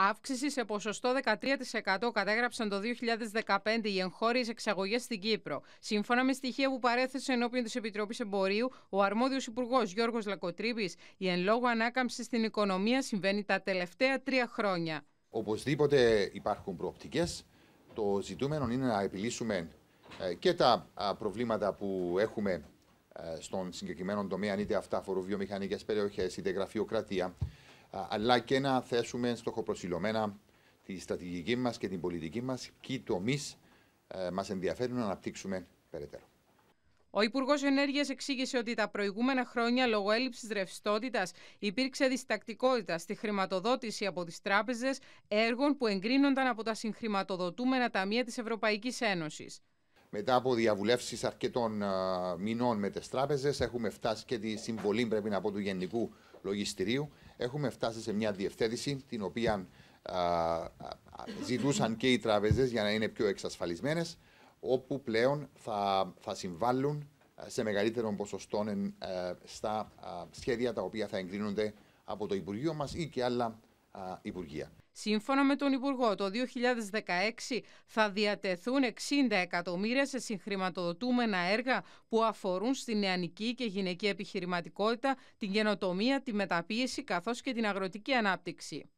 Αύξηση σε ποσοστό 13% κατέγραψαν το 2015 οι εγχώριες εξαγωγές στην Κύπρο. Σύμφωνα με στοιχεία που παρέθεσε ενώπιον της Επιτροπής Εμπορίου, ο αρμόδιος Υπουργός Γιώργος Λακοτρίπη, η εν λόγω ανάκαμψη στην οικονομία συμβαίνει τα τελευταία τρία χρόνια. Οπωσδήποτε υπάρχουν προοπτικές. Το ζητούμενο είναι να επιλύσουμε ε, και τα προβλήματα που έχουμε ε, στον συγκεκριμένο τομέα, είτε αυτά αφορούν βιομηχανικές περιοχές, είτε γραφειοκρατία αλλά και να θέσουμε στοχοπροσιλωμένα τη στρατηγική μας και την πολιτική μας και οι τομείς ε, μας ενδιαφέρουν να αναπτύξουμε περαιτέρω. Ο Υπουργός Ενέργειας εξήγησε ότι τα προηγούμενα χρόνια λόγω έλλειψης ρευστότητας υπήρξε διστακτικότητα στη χρηματοδότηση από τις τράπεζες έργων που εγκρίνονταν από τα συγχρηματοδοτούμενα ταμεία της Ευρωπαϊκής Ένωσης. Μετά από διαβουλεύσεις αρκετών μηνών με τις τράπεζες, έχουμε φτάσει και τη συμβολή, πρέπει να πω, του Γενικού Λογιστηρίου έχουμε φτάσει σε μια διευθέτηση την οποία ζητούσαν και οι τράπεζες για να είναι πιο εξασφαλισμένες, όπου πλέον θα, θα συμβάλλουν ε, σε μεγαλύτερο ποσοστό ε, στα σχέδια τα οποία θα εγκρίνονται από το Υπουργείο μας ή και άλλα Υπουργεία. Σύμφωνα με τον Υπουργό, το 2016 θα διατεθούν 60 εκατομμύρια σε συγχρηματοδοτούμενα έργα που αφορούν στην νεανική και γυναική επιχειρηματικότητα, την καινοτομία, τη μεταποίηση καθώς και την αγροτική ανάπτυξη.